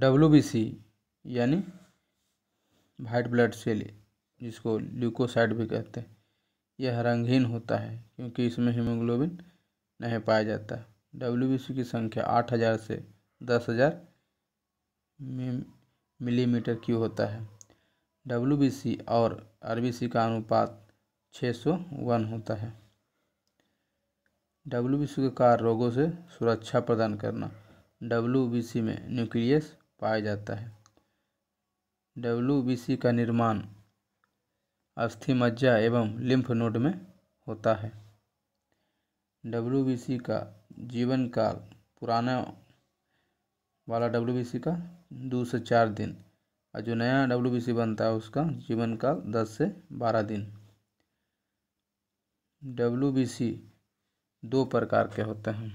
W यानी white blood cell जिसको leucocyte भी कहते हैं यह रंगहीन होता है क्योंकि इसमें हीमोग्लोबिन नहीं पाया जाता डब्ल्यू की संख्या आठ हज़ार से दस हज़ार मिलीमीटर क्यू होता है डब्ल्यू और आर का अनुपात छः सौ वन होता है डब्ल्यू के कार्य रोगों से सुरक्षा प्रदान करना डब्ल्यू में न्यूक्लियस पाया जाता है डब्ल्यू का निर्माण अस्थि मज्जा एवं लिम्फ नोड में होता है डब्ल्यू का जीवन काल पुराना वाला डब्ल्यू का दो से चार दिन और जो नया डब्ल्यू बनता है उसका जीवन काल दस से बारह दिन डब्ल्यू दो प्रकार के होते हैं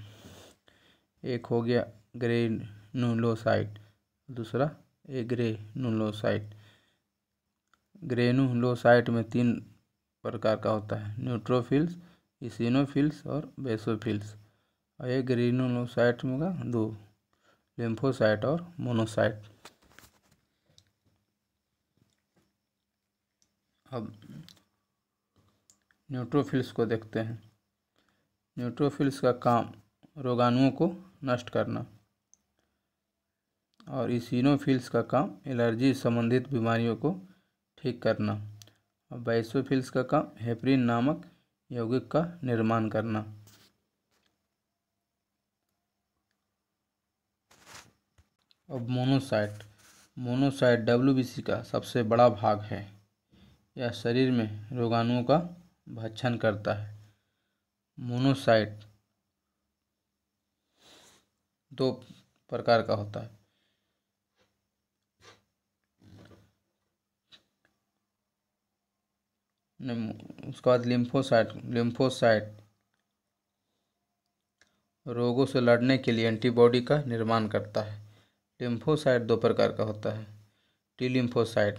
एक हो गया ग्रेनुलोसाइट दूसरा ए ग्रेनुलोसाइट ग्रेनुलोसाइट में तीन प्रकार का होता है न्यूट्रोफिल्स इसिनोफिल्स और बेसोफिल्स और ये ग्रेनुलोसाइट में का दो लिम्फोसाइट और मोनोसाइट अब न्यूट्रोफिल्स को देखते हैं न्यूट्रोफिल्स का काम रोगाणुओं को नष्ट करना और इसिनोफिल्स का काम एलर्जी संबंधित बीमारियों को ठीक करना और बाइसोफिल्स का काम हेपरिन नामक यौगिक का निर्माण करना अब मोनोसाइट मोनोसाइट डब्ल्यू का सबसे बड़ा भाग है यह शरीर में रोगाणुओं का भक्षण करता है मोनोसाइट दो प्रकार का होता है उसके बाद लिम्फोसाइट लिम्फोसाइट रोगों से लड़ने के लिए एंटीबॉडी का निर्माण करता है लिम्फोसाइट दो प्रकार का होता है टी लिम्फोसाइट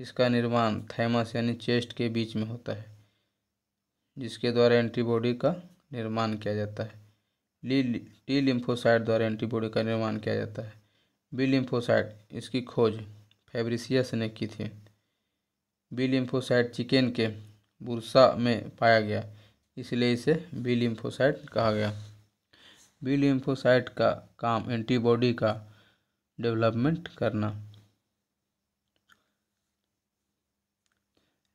इसका निर्माण थैमस यानी चेस्ट के बीच में होता है जिसके द्वारा एंटीबॉडी का निर्माण किया जाता है ली टी लिम्फोसाइट द्वारा एंटीबॉडी का निर्माण किया जाता है बी लिम्फोसाइट इसकी खोज फेब्रिसियस ने की थी बी लिम्फोसाइट चिकन के बुरसा में पाया गया इसलिए इसे बी लिम्फोसाइट कहा गया बी लिम्फोसाइट का काम एंटीबॉडी का डेवलपमेंट करना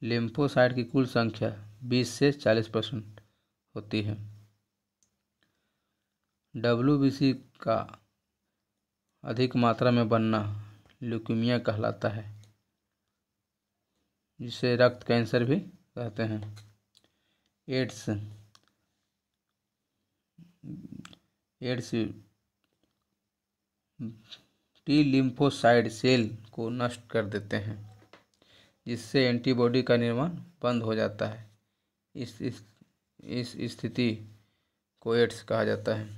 लिम्फोसाइट की कुल संख्या 20 से 40 परसेंट होती है डब्ल्यू का अधिक मात्रा में बनना ल्यूकेमिया कहलाता है जिसे रक्त कैंसर भी कहते हैं AIDS AIDS T lymphocyte cell को नष्ट कर देते हैं जिससे एंटीबॉडी का निर्माण बंद हो जाता है इस इस इस स्थिति को एड्स कहा जाता है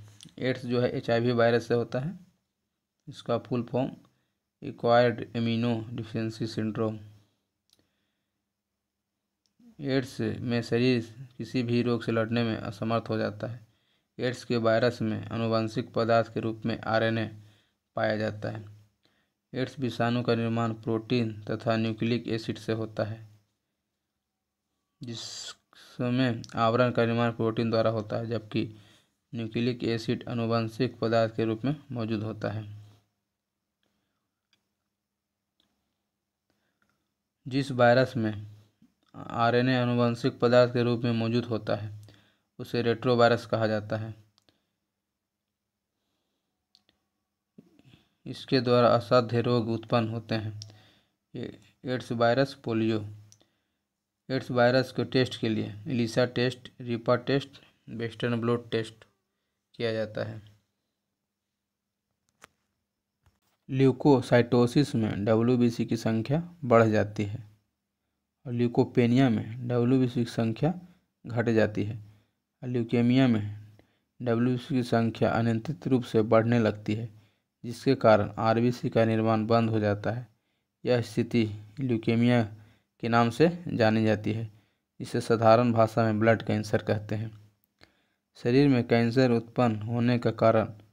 एड्स जो है एच वायरस से होता है इसका full form acquired immunodeficiency syndrome AIDS में शरीर किसी भी रोग से लड़ने में असमर्थ हो जाता है एड्स के वायरस में आनुवंशिक पदार्थ के रूप में आरएनए पाया जाता है एड्स विषाणु का निर्माण प्रोटीन तथा न्यूक्लिक एसिड से होता है जिसमें आवरण का निर्माण प्रोटीन द्वारा होता है जबकि न्यूक्लिक एसिड अनुवंशिक पदार्थ के रूप में मौजूद होता है जिस वायरस में आरएनए अनुवंशिक पदार्थ के रूप में मौजूद होता है उसे रेट्रोवायरस कहा जाता है इसके द्वारा असाध्य रोग उत्पन्न होते हैं AIDS virus polio AIDS virus के टेस्ट के लिए ELISA test RIPA test western blood test किया जाता है ल्यूकोसाइटोसिस में डब्ल्यू की संख्या बढ़ जाती है और ल्यूकोपेनिया में डब्ल्यू की संख्या घट जाती है और ल्यूकेमिया में डब्ल्यू की संख्या अनियंत्रित रूप से बढ़ने लगती है जिसके कारण आर का निर्माण बंद हो जाता है यह स्थिति ल्यूकेमिया के नाम से जानी जाती है इसे साधारण भाषा में ब्लड कैंसर कहते हैं शरीर में कैंसर उत्पन्न होने का कारण